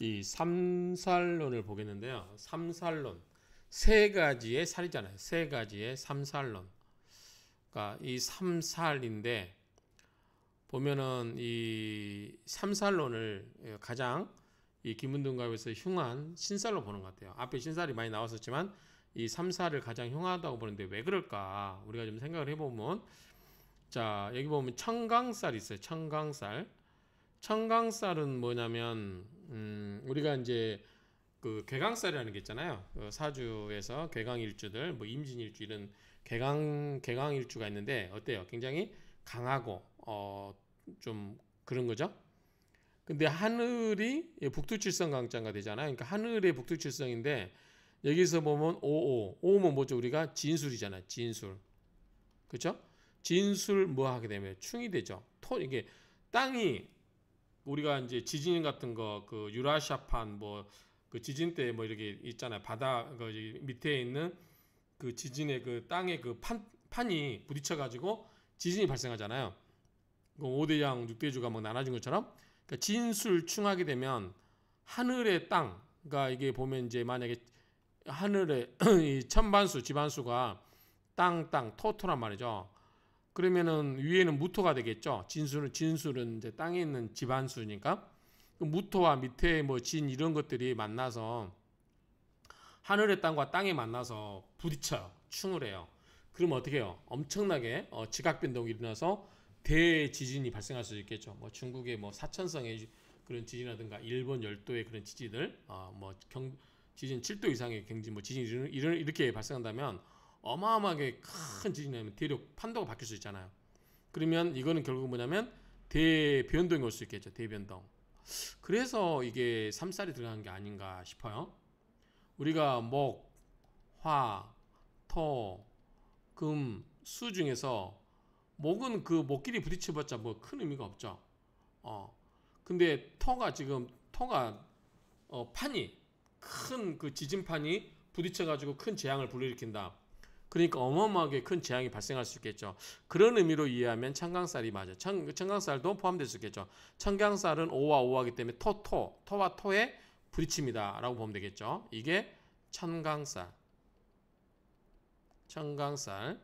이 삼살론을 보겠는데요. 삼살론 세 가지의 살이잖아요. 세 가지의 삼살론. 그러니까 이 삼살인데 보면은 이 삼살론을 가장 이 김문동갑에서 흉한 신살로 보는 것 같아요. 앞에 신살이 많이 나왔었지만 이 삼살을 가장 흉하다고 보는데 왜 그럴까? 우리가 좀 생각을 해보면 자 여기 보면 청강살이 있어요. 청강살. 청강살은 뭐냐면 음, 우리가 이제 그 개강살이라는 게 있잖아요. 그 사주에서 개강일주들, 뭐 임진일주 이런 개강 개강일주가 있는데 어때요? 굉장히 강하고 어, 좀 그런 거죠. 근데 하늘이 예, 북두칠성 강자가 되잖아요. 그러니까 하늘의 북두칠성인데 여기서 보면 오오 오면 뭐죠? 우리가 진술이잖아요. 진술, 그렇죠? 진술 뭐 하게 되면 충이 되죠. 토 이게 땅이 우리가 이제 지진 같은 거 그 유라시아판 뭐 그 지진 때 뭐 이렇게 있잖아요 바다 그 밑에 있는 그 지진의 그 땅의 그판 판이 부딪혀 가지고 지진이 발생하잖아요. 그 5대 양, 6대 주가 막 나눠진 것처럼 그러니까 진술 충하게 되면 하늘의 땅, 그러니까 이게 보면 이제 만약에 하늘의 이 천반수, 지반수가 땅, 땅, 토토란 말이죠. 그러면은 위에는 무토가 되겠죠. 진수는 진수는 이제 땅에 있는 집안수니까 그 무토와 밑에 뭐 진 이런 것들이 만나서 하늘의 땅과 땅이 만나서 부딪혀요. 충을 해요. 그럼 어떻게 해요? 엄청나게 어, 지각 변동이 일어나서 대지진이 발생할 수 있겠죠. 뭐 중국의 뭐 사천성의 그런 지진이라든가 일본 열도의 그런 지진을 어, 뭐 경, 지진 7도 이상의 경진 뭐 지진 이 이렇게 발생한다면 어마어마하게 큰 지진이 나면 대륙 판도가 바뀔 수 있잖아요. 그러면 이거는 결국 뭐냐면 대변동이 올 수 있겠죠. 대변동. 그래서 이게 삼살이 들어간 게 아닌가 싶어요. 우리가 목, 화, 토, 금, 수 중에서 목은 그 목끼리 부딪혀봤자 뭐 큰 의미가 없죠. 어. 근데 토가 지금 토가 어, 판이 큰 그 지진판이 부딪혀가지고 큰 재앙을 불러일으킨다. 그러니까 어마어마하게 큰 재앙이 발생할 수 있겠죠. 그런 의미로 이해하면 청강살이 맞아 청, 청강살도 포함될 수 있겠죠. 청강살은 오와 오하기 때문에 토, 토, 토와 토의 부딪힙니다. 라고 보면 되겠죠. 이게 청강살. 청강살.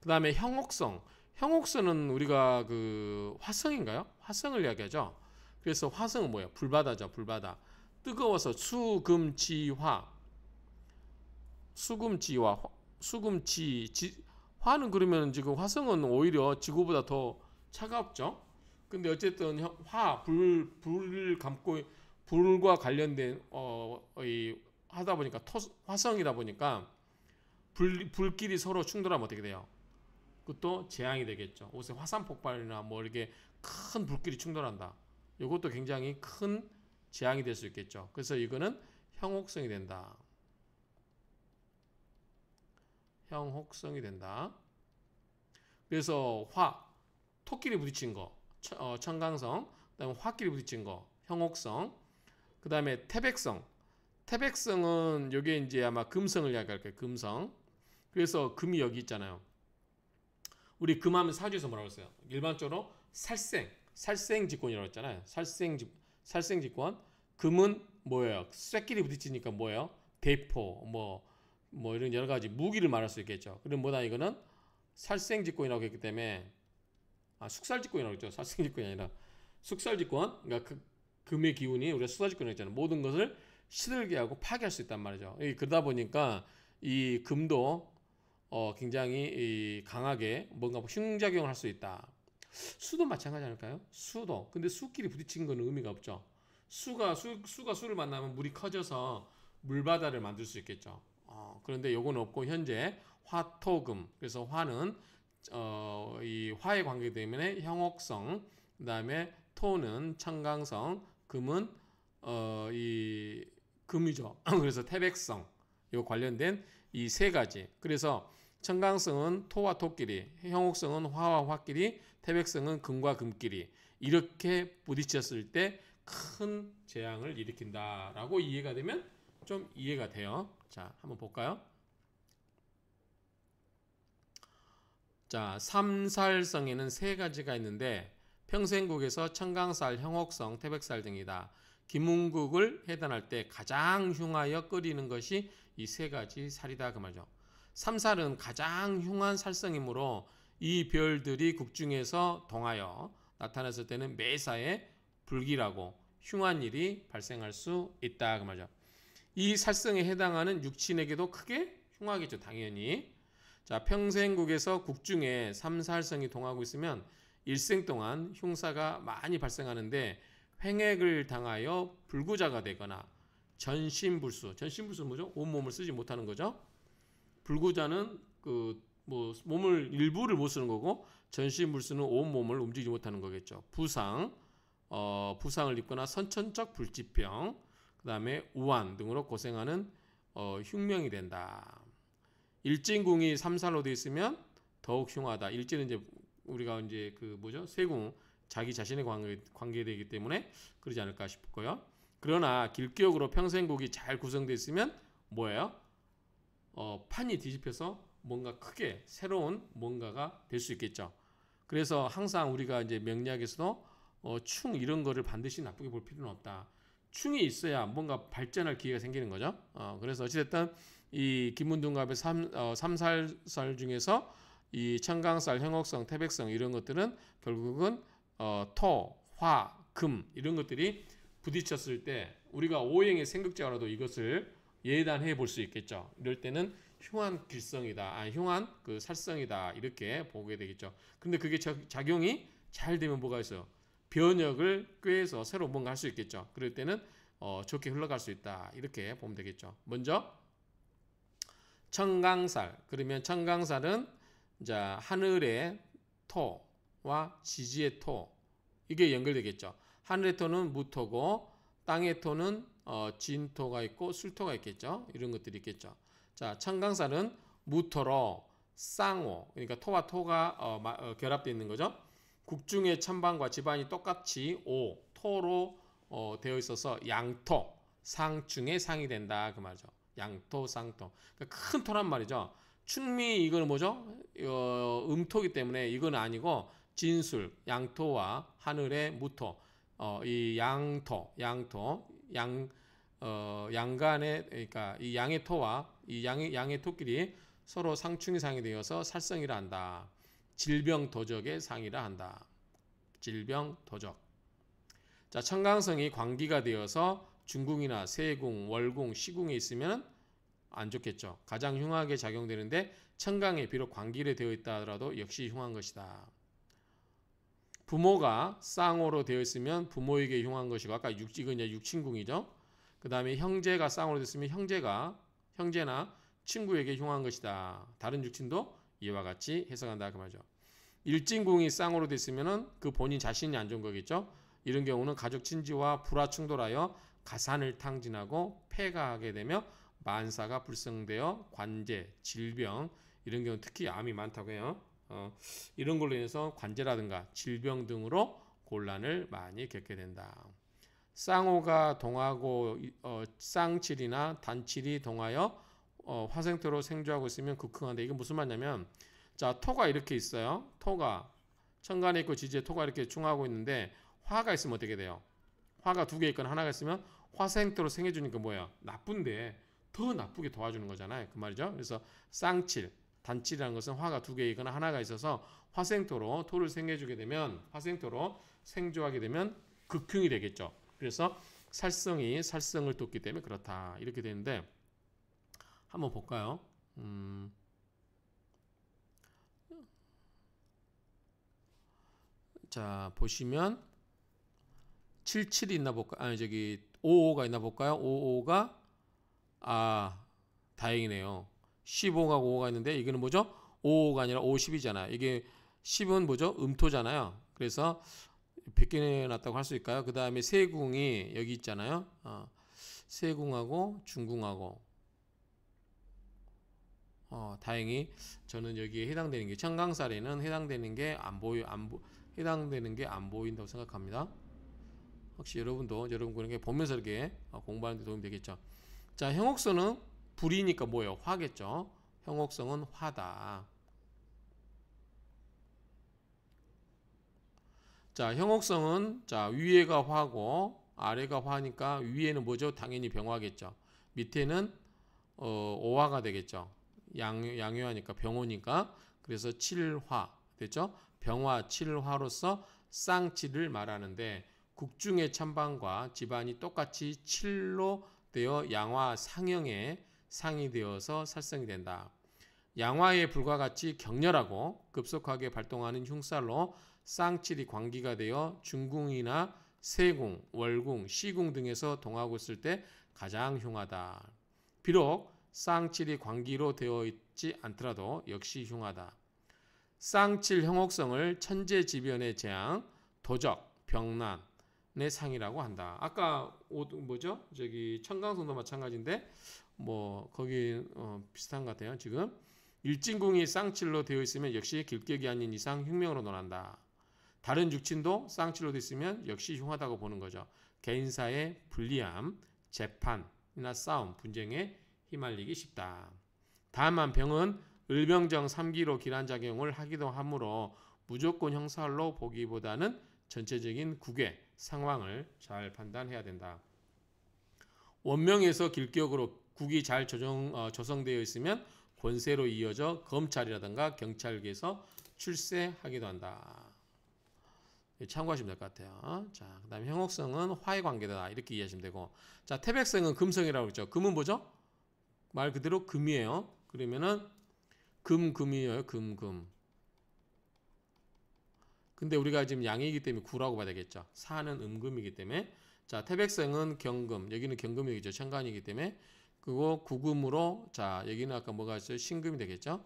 그 다음에 형옥성. 형옥선은 우리가 그 화성인가요? 화성을 이야기하죠. 그래서 화성은 뭐예요? 불바다죠. 불바다. 뜨거워서 수금지화. 수금지화. 수금치, 지, 화는 그러면 지금 화성은 오히려 지구보다 더 차갑죠. 근데 어쨌든 화, 불, 불을 감고 불과 관련된 어, 이, 하다 보니까 토, 화성이다 보니까 불, 불끼리 서로 충돌하면 어떻게 돼요? 그것도 재앙이 되겠죠. 옷에 화산 폭발이나 뭐 이렇게 큰 불길이 충돌한다. 이것도 굉장히 큰 재앙이 될 수 있겠죠. 그래서 이거는 형옥성이 된다. 형혹성이 된다. 그래서 화, 토끼리 부딪힌 거, 어, 청강성, 그다음에 화끼리 부딪힌 거, 형옥성, 그다음에 태백성. 태백성은 요게 이제 아마 금성을 이야기할 거예요. 금성. 그래서 금이 여기 있잖아요. 우리 금하면 사주에서 뭐라고 했어요? 일반적으로 살생, 살생 직권이라고 했잖아요. 살생 직, 살생 직권. 금은 뭐예요? 쇠끼리 부딪히니까 뭐예요? 대포, 뭐뭐 이런 여러 가지 무기를 말할 수 있겠죠. 그럼 뭐다 이거는 살생직권이라고 했기 때문에 아 숙살직권이라고 했죠. 살생직권이 아니라 숙살직권 그러니까 그, 금의 기운이 우리가 수사직권이었잖아요. 모든 것을 시들게 하고 파괴할 수 있단 말이죠. 그러다 보니까 이 금도 어, 굉장히 이 강하게 뭔가 뭐 흉작용을 할 수 있다. 수도 마찬가지 않을까요? 수도. 근데 수끼리 부딪힌 거는 의미가 없죠. 수가 수, 수가 수를 만나면 물이 커져서 물바다를 만들 수 있겠죠. 어, 그런데 요건 없고 현재 화토금 그래서 화는 어, 이 화에 관계 때문에 형옥성 그다음에 토는 청강성 금은 어, 이 금이죠. 그래서 태백성 요 관련된 이 세 가지. 그래서 청강성은 토와 토끼리, 형옥성은 화와 화끼리, 태백성은 금과 금끼리 이렇게 부딪혔을 때 큰 재앙을 일으킨다라고 이해가 되면 좀 이해가 돼요. 자, 한번 볼까요? 자, 삼살성에는 세 가지가 있는데 평생국에서 청강살, 형옥성, 태백살 등이다. 김웅국을 해단할 때 가장 흉하여 끓이는 것이 이 세 가지 살이다 그 말이죠. 삼살은 가장 흉한 살성이므로 이 별들이 국중에서 동하여 나타났을 때는 매사에 불길하고 흉한 일이 발생할 수 있다 그 말이죠. 이 살성에 해당하는 육친에게도 크게 흉하겠죠. 당연히. 자, 평생국에서 국중에 삼사할성이 동하고 있으면 일생 동안 흉사가 많이 발생하는데 횡액을 당하여 불구자가 되거나 전신불수, 전신불수는 뭐죠? 온몸을 쓰지 못하는 거죠. 불구자는 그 뭐 몸을 일부를 못 쓰는 거고 전신불수는 온몸을 움직이지 못하는 거겠죠. 부상, 어, 부상을 입거나 선천적 불치병, 그다음에 우한 등으로 고생하는 어, 흉명이 된다. 일진궁이 삼살로 되어 있으면 더욱 흉하다. 일진은 이제 우리가 이제 그 뭐죠? 세궁 자기 자신의 관계, 관계되기 때문에 그러지 않을까 싶고요. 그러나 길격으로 평생국이 잘 구성되어 있으면 뭐예요? 어, 판이 뒤집혀서 뭔가 크게 새로운 뭔가가 될 수 있겠죠. 그래서 항상 우리가 이제 명리학에서도 어, 충 이런 거를 반드시 나쁘게 볼 필요는 없다. 충이 있어야 뭔가 발전할 기회가 생기는 거죠. 어, 그래서 어찌됐든 이 김문둥갑의 삼, 어, 삼살살 중에서 이 청강살, 형옥성, 태백성 이런 것들은 결국은 어, 토, 화, 금 이런 것들이 부딪혔을 때 우리가 오행의 생극자로도 이것을 예단해 볼 수 있겠죠. 이럴 때는 흉한 길성이다, 아, 흉한 그 살성이다 이렇게 보게 되겠죠. 근데 그게 자, 작용이 잘 되면 뭐가 있어요? 변혁을 꾀해서 새로 뭔가 할 수 있겠죠. 그럴 때는 어, 좋게 흘러갈 수 있다. 이렇게 보면 되겠죠. 먼저 청강살. 그러면 청강살은 자, 하늘의 토와 지지의 토. 이게 연결되겠죠. 하늘의 토는 무토고 땅의 토는 어, 진토가 있고 술토가 있겠죠. 이런 것들이 있겠죠. 자, 청강살은 무토로 쌍호. 그러니까 토와 토가 어, 어, 결합되어 있는 거죠. 국중의 천방과 집안이 똑같이 오 토로 어, 되어 있어서 양토 상충의 상이 된다 그 말이죠. 양토 상토 그러니까 큰 토란 말이죠. 충미 이거 뭐죠? 어, 음토기 때문에 이건 아니고 진술 양토와 하늘의 무토 어, 이 양토 양토 양 어, 양간의 그러니까 이 양의 토와 이 양의 양의 토끼리 서로 상충이 상이 되어서 살성이라 한다. 질병 도적의 상이라 한다. 질병 도적. 자, 청강성이 광기가 되어서 중궁이나 세궁, 월궁, 시궁에 있으면 안 좋겠죠. 가장 흉하게 작용되는데 청강에 비록 광기를 되어 있다 하더라도 역시 흉한 것이다. 부모가 쌍으로 되어 있으면 부모에게 흉한 것이고 아까 육지근 이제 육친궁이죠. 그 다음에 형제가 쌍으로 됐으면 형제가 형제나 친구에게 흉한 것이다. 다른 육친도 이와 같이 해석한다 그 말이죠. 일진궁이 쌍으로 됐으면그 본인 자신이 안 좋은 거겠죠. 이런 경우는 가족 친지와 불화 충돌하여 가산을 탕진하고 폐가하게 되며 만사가 불성되어 관제, 질병 이런 경우 특히 암이 많다고 해요. 어, 이런 걸로 인해서 관제라든가 질병 등으로 곤란을 많이 겪게 된다. 쌍호가 동하고 어, 쌍칠이나 단칠이 동하여 어, 화생토로 생조하고 있으면 극흥한데 이게 무슨 말이냐면 자 토가 이렇게 있어요. 토가 천간에 있고 지지에 토가 이렇게 중하고 있는데 화가 있으면 어떻게 돼요? 화가 두 개 있거나 하나가 있으면 화생토로 생해주니까 뭐예요? 나쁜데 더 나쁘게 도와주는 거잖아요. 그 말이죠. 그래서 쌍칠 단칠이라는 것은 화가 두 개 있거나 하나가 있어서 화생토로 토를 생해주게 되면 화생토로 생조하게 되면 극흥이 되겠죠. 그래서 살성이 살성을 돕기 때문에 그렇다 이렇게 되는데 한번 볼까요? 음, 자 보시면 77이 있나 볼까? 아니 저기 55가 있나 볼까요? 55가 아 다행이네요. 15가 55가 있는데 이거는 뭐죠? 55가 아니라 50이잖아요. 이게 10은 뭐죠? 음토잖아요. 그래서 100개 났다고 할 수 있까요? 그 다음에 세궁이 여기 있잖아요. 어, 세궁하고 중궁하고 어, 다행히 저는 여기에 해당되는 게 청강살에는 해당되는 게 안 보여 안 보, 해당되는 게 안 보인다고 생각합니다. 혹시 여러분도 여러분 그렇게 보면서 이렇게 어, 공부하는 데 도움이 되겠죠. 자, 형옥선은 불이니까 뭐예요? 화겠죠. 형옥성은 화다. 자, 형옥성은 자, 위에가 화고 아래가 화니까 위에는 뭐죠? 당연히 병화겠죠. 밑에는 어, 오화가 되겠죠. 양, 양요하니까 병호니까 그래서 칠화 됐죠? 병화 칠화로서 쌍칠을 말하는데 국중의 찬방과 집안이 똑같이 칠로 되어 양화 상형에 상이 되어서 살성이 된다. 양화에 불과 같이 격렬하고 급속하게 발동하는 흉살로 쌍칠이 광기가 되어 중궁이나 세궁, 월궁, 시궁 등에서 동하고 있을 때 가장 흉하다. 비록 쌍칠이 관기로 되어 있지 않더라도 역시 흉하다. 쌍칠 형옥성을 천재지변의 재앙, 도적, 병난의 상이라고 한다. 아까 뭐죠? 저기 청강성도 마찬가지인데 뭐 거기 어 비슷한 것 같아요. 지금 일진궁이 쌍칠로 되어 있으면 역시 길격이 아닌 이상 흉명으로 논한다. 다른 육친도 쌍칠로 되어 있으면 역시 흉하다고 보는 거죠. 개인사의 불리함, 재판이나 싸움, 분쟁의 휘말리기 쉽다. 다만 병은 을병정 3기로 기란작용을 하기도 하므로 무조건 형살로 보기보다는 전체적인 국의 상황을 잘 판단해야 된다. 원명에서 길격으로 국이 잘 조정, 어, 조성되어 있으면 권세로 이어져 검찰이라든가 경찰계에서 출세하기도 한다. 예, 참고하시면 될 것 같아요. 자, 그 다음에 형옥성은 화해 관계다. 이렇게 이해하시면 되고. 자, 태백성은 금성이라고 그랬죠. 금은 뭐죠? 말 그대로 금이에요. 그러면은 금금이에요. 금금. 근데 우리가 지금 양이기 때문에 구라고 봐야 되겠죠. 사는 음금이기 때문에 자 태백성은 경금 여기는 경금이 죠 천간이기 때문에 그거 구금으로 자 여기는 아까 뭐가 있어요? 신금이 되겠죠.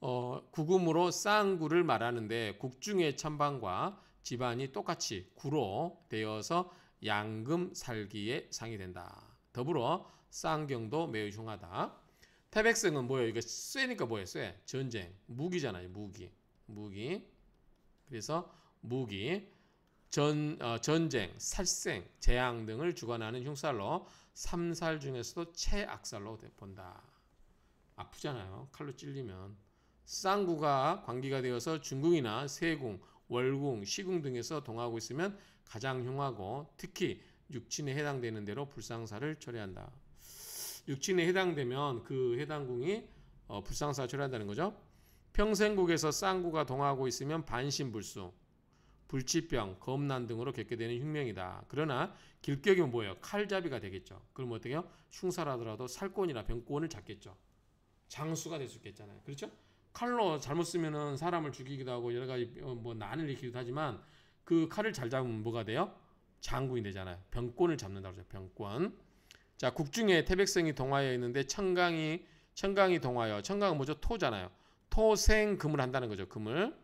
어, 구금으로 쌍구를 말하는데 국중의 찬방과 집안이 똑같이 구로 되어서 양금 살기에 상이 된다. 더불어 쌍경도 매우 흉하다. 태백성은 뭐예요? 이거 쇠니까 뭐예요? 쇠. 전쟁. 무기잖아요. 무기. 무기. 그래서 무기. 전, 어, 전쟁, 살생, 재앙 등을 주관하는 흉살로 삼살 중에서도 최악살로 본다. 아프잖아요. 칼로 찔리면. 쌍구가 관기가 되어서 중궁이나 세궁, 월궁, 시궁 등에서 동하고 있으면 가장 흉하고 특히 육친에 해당되는 대로 불상사를 처리한다. 육친에 해당되면 그 해당궁이 어, 불상사 처리한다는 거죠. 평생국에서 쌍구가 동하고 있으면 반신불수, 불치병, 검난 등으로 겪게 되는 흉명이다. 그러나 길격이 뭐예요? 칼잡이가 되겠죠. 그럼 어떻게 해요? 흉사라더라도 살권이나 병권을 잡겠죠. 장수가 될 수 있겠잖아요. 그렇죠? 칼로 잘못 쓰면 사람을 죽이기도 하고 여러 가지 어, 뭐 난을 일으키기도 하지만 그 칼을 잘 잡으면 뭐가 돼요? 장군이 되잖아요. 병권을 잡는다고 하죠 병권. 자, 국중에 태백성이 동하여 있는데 청강이 청강이 동하여 청강은 뭐죠? 토잖아요. 토생금을 한다는 거죠. 금을.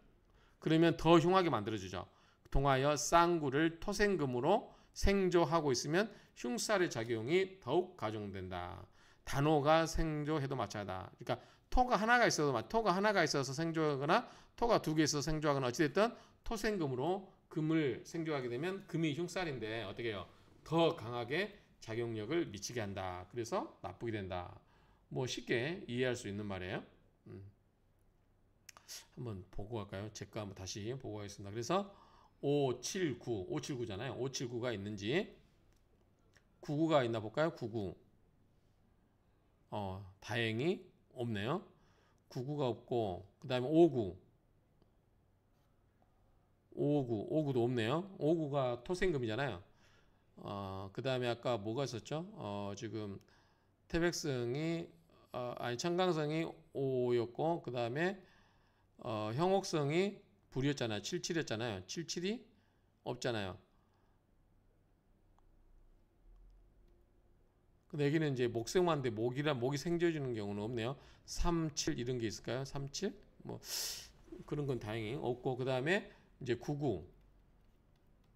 그러면 더 흉하게 만들어 주죠. 동하여 쌍구를 토생금으로 생조하고 있으면 흉살의 작용이 더욱 가중된다. 단호가 생조해도 마찬가지다. 그러니까 토가 하나가 있어도 토가 하나가 있어서 생조하거나 토가 두 개 있어서 생조하거나 어찌됐든 토생금으로 금을 생조하게 되면 금이 흉살인데 어떻게 해요? 더 강하게 작용력을 미치게 한다. 그래서 나쁘게 된다. 뭐 쉽게 이해할 수 있는 말이에요. 음. 한번 보고 갈까요? 제거 한번 다시 보고 하겠습니다 그래서 5, 7, 9, 5, 7, 9잖아요. 5, 7, 9가 있는지 9, 9가 있나 볼까요? 9, 9. 어, 다행히 없네요. 9, 9가 없고 그 다음에 5, 9. 5, 9, 5, 9도 없네요. 5, 9가 토생금이잖아요. 어, 그 다음에 아까 뭐가 있었죠? 어, 지금 태백성이 어, 아니 청강성이 5였고 그 다음에 어, 형옥성이 불이었잖아요. 77이었잖아요. 77이 없잖아요. 근데 여기는 이제 목생만데 목이라 목이 생겨지는 경우는 없네요. 37 이런 게 있을까요? 37? 뭐 그런 건 다행히 없고 그 다음에 이제 99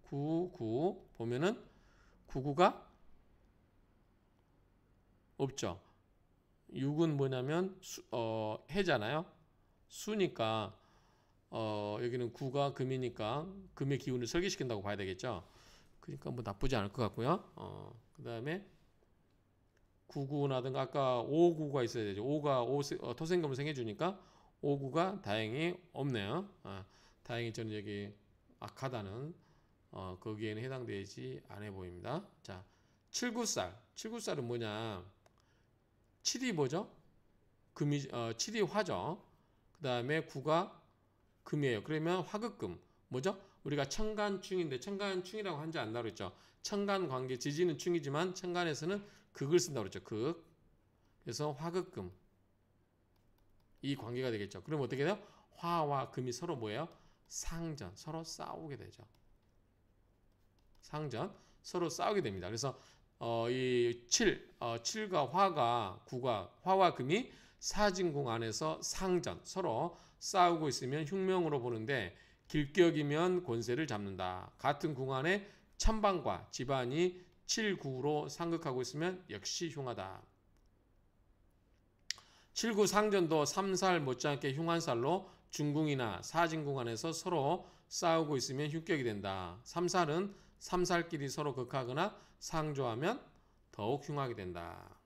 99 보면은 9구가 없죠. 6은 뭐냐면 수, 어, 해잖아요. 수니까 어, 여기는 9가 금이니까 금의 기운을 설계시킨다고 봐야 되겠죠. 그러니까 뭐 나쁘지 않을 것 같고요. 어, 그 다음에 99라든가 아까 5 9가 있어야 되죠. 5가 5, 어, 토생금생 해주니까 59가 다행히 없네요. 아, 다행히 저는 여기 악하다는 어, 거기에는 해당되지 않아 보입니다. 자, 7구살. 7구살은 뭐냐? 7이 뭐죠? 금이, 어, 7이 화죠. 그 다음에 9가 금이에요. 그러면 화극금. 뭐죠? 우리가 청간충인데 청간충이라고 한지 안나 그랬죠. 청간 관계 지지는 충이지만 청간에서는 극을 쓴다 그랬죠. 극. 그래서 화극금 이 관계가 되겠죠. 그럼 어떻게 돼요? 화와 금이 서로 뭐예요? 상전 서로 싸우게 되죠. 상전 서로 싸우게 됩니다. 그래서 어, 이 7, 어, 7과 화가 9과 화와 금이 사진궁 안에서 상전 서로 싸우고 있으면 흉명으로 보는데 길격이면 권세를 잡는다. 같은 궁 안에 천방과 집안이 7, 9로 상극하고 있으면 역시 흉하다. 7, 9 상전도 3살 못지않게 흉한살로 중궁이나 사진궁 안에서 서로 싸우고 있으면 흉격이 된다. 3살은 삼살끼리 서로 극하거나 상조하면 더욱 흉하게 된다.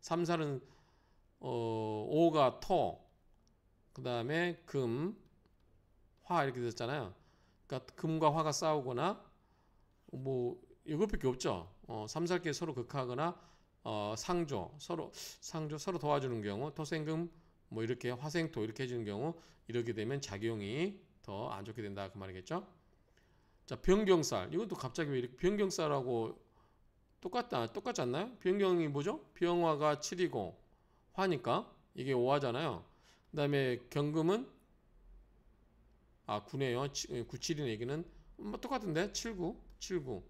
삼살은 어, 오가 토, 그 다음에 금, 화 이렇게 됐잖아요. 그러니까 금과 화가 싸우거나 뭐 이것밖에 없죠. 어, 삼살끼리 서로 극하거나 어, 상조 서로 상조 서로 도와주는 경우 토생금 뭐 이렇게 화생토 이렇게 해주는 경우 이렇게 되면 작용이 더안 좋게 된다 그 말이겠죠. 자 변경살 이것도 갑자기 왜 이렇게 변경살하고 똑같다 똑같지 않나요? 변경이 뭐죠? 병화가 7이고 화니까 이게 5화잖아요. 그 다음에 경금은 아 9네요. 97이네 예, 얘기는 음, 뭐 똑같은데 79 79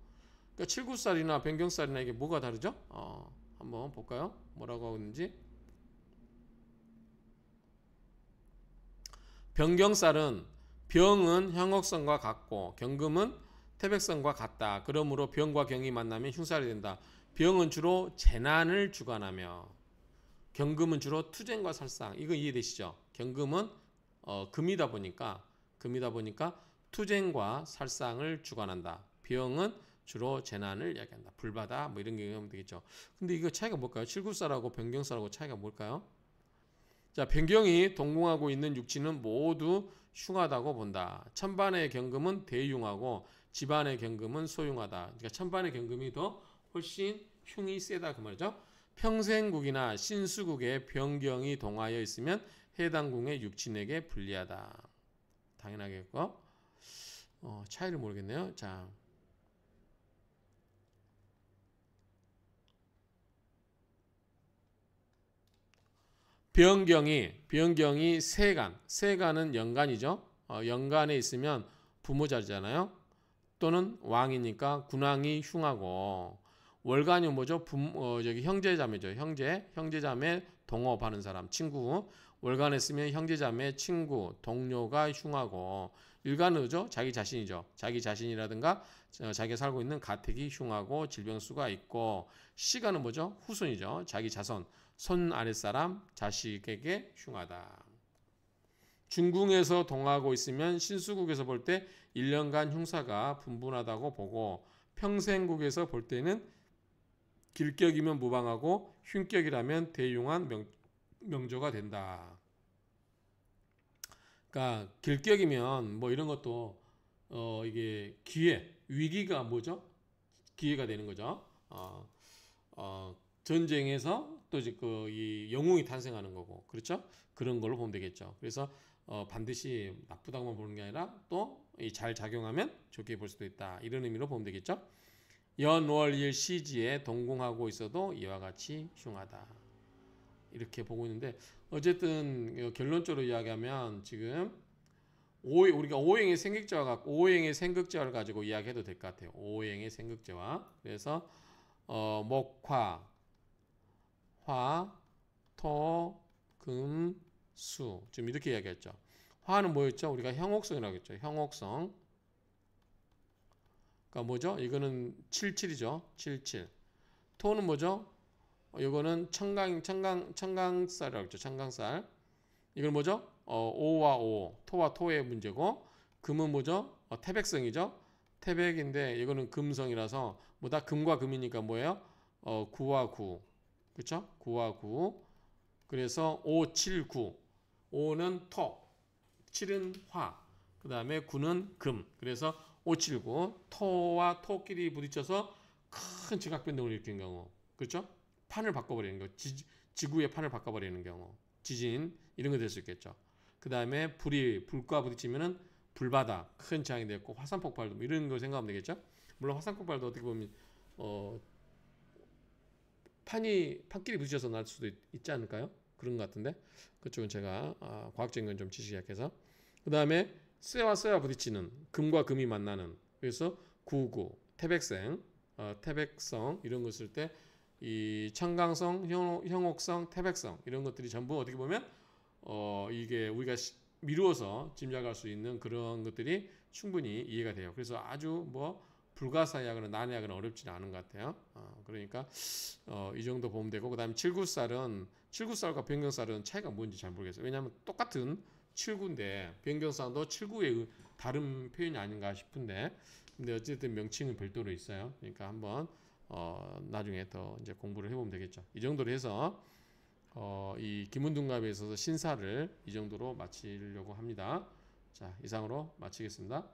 그러니까 79살이나 변경살이나 이게 뭐가 다르죠? 어, 한번 볼까요? 뭐라고 하는지 변경살은 병은 형옥성과 같고 경금은 태백성과 같다. 그러므로 병과 경이 만나면 흉살이 된다. 병은 주로 재난을 주관하며 경금은 주로 투쟁과 설상. 이거 이해되시죠? 경금은 어, 금이다 보니까 금이다 보니까 투쟁과 살상을 주관한다. 병은 주로 재난을 이야기한다. 불바다 뭐 이런 개념이 되겠죠. 근데 이거 차이가 뭘까요? 794라고 변경사라고 차이가 뭘까요? 자, 변경이 동공하고 있는 육지는 모두 흉하다고 본다. 천반의 경금은 대흉하고 지반의 경금은 소흉하다. 그러니까 천반의 경금이 더 훨씬 흉이 세다 그 말이죠. 평생국이나 신수국의 변경이 동하여 있으면 해당 궁의 육친에게 불리하다. 당연하겠고 어, 차이를 모르겠네요. 자. 변경이변경이 세간 세간은 연간이죠. 어, 연간에 있으면 부모 자리잖아요. 또는 왕이니까 군왕이 흉하고 월간이 뭐죠? 부, 어, 저기 형제자매죠. 형제 형제자매 동업하는 사람 친구 월간에 쓰면 형제자매 친구 동료가 흉하고 일간으죠 자기 자신이죠. 자기 자신이라든가 어, 자기가 살고 있는 가택이 흉하고 질병수가 있고 시간은 뭐죠? 후손이죠. 자기 자손. 손 아랫사람 자식에게 흉하다. 중궁에서 동하고 있으면 신수국에서 볼 때 1년간 흉사가 분분하다고 보고 평생국에서 볼 때는 길격이면 무방하고 흉격이라면 대용한 명, 명조가 된다. 그러니까 길격이면 뭐 이런 것도 어 이게 기회, 위기가 뭐죠? 기회가 되는 거죠. 어, 어 전쟁에서 또 이제 그이 영웅이 탄생하는 거고 그렇죠? 그런 걸로 보면 되겠죠. 그래서 어 반드시 나쁘다고만 보는 게 아니라 또 이 잘 작용하면 좋게 볼 수도 있다 이런 의미로 보면 되겠죠. 연월일 시지에 동공하고 있어도 이와 같이 흉하다 이렇게 보고 있는데 어쨌든 그 결론적으로 이야기하면 지금 오 우리가 오행의 생극제와 오행의 생극제를 가지고 이야기해도 될 것 같아요. 오행의 생극제와 그래서 어, 목화 화, 토, 금, 수. 지금 이렇게 이야기했죠. 화는 뭐였죠? 우리가 형옥성이라고 했죠. 형옥성. 그러니까 뭐죠? 이거는 77이죠. 77. 토는 뭐죠? 이거는 청강, 청강, 청강쌀이라고 했죠. 청강쌀. 이건 뭐죠? 어, 오와 오, 토와 토의 문제고 금은 뭐죠? 어, 태백성이죠. 태백인데 이거는 금성이라서 뭐다 금과 금이니까 뭐예요? 어, 구와 구. 그렇죠? 9와 9. 그래서 5, 7, 9. 5는 토, 7은 화, 그 다음에 9는 금. 그래서 5, 7, 9. 토와 토끼리 부딪혀서 큰 지각 변동을 일으킨 경우. 그렇 판을 바꿔버리는 거. 지, 지구의 판을 바꿔버리는 경우. 지진 이런 거 될 수 있겠죠. 그 다음에 불이 불과 부딪히면은 불바다 큰 지장이 됐고 화산 폭발도 뭐 이런 거 생각하면 되겠죠. 물론 화산 폭발도 어떻게 보면 어 판이 판끼리 부딪혀서 날 수도 있, 지 않을까요? 그런 것 같은데 그쪽은 제가 아, 과학적인 건좀 지식이 약해서 그 다음에 쇠와 쇠와 부딪히는 금과 금이 만나는 그래서 구구 태백생 어, 태백성 이런 걸쓸때이 창강성 형 옥성 태백성 이런 것들이 전부 어떻게 보면 어, 이게 우리가 시, 미루어서 짐작할 수 있는 그런 것들이 충분히 이해가 돼요. 그래서 아주 뭐 불가사의학은난해학은어렵지 않은 것 같아요. 어, 그러니까 어, 이 정도 보면 되고 그다음에 7구살은 7구살과 변경살은 차이가 뭔지 잘 모르겠어요. 왜냐하면 똑같은 7구인데 변경살도 7구의 다른 표현이 아닌가 싶은데 근데 어쨌든 명칭은 별도로 있어요. 그러니까 한번 어, 나중에 더 이제 공부를 해보면 되겠죠. 이 정도로 해서 이 김은둔갑에 있어서 신사를 이 정도로 마치려고 합니다. 자, 이상으로 마치겠습니다.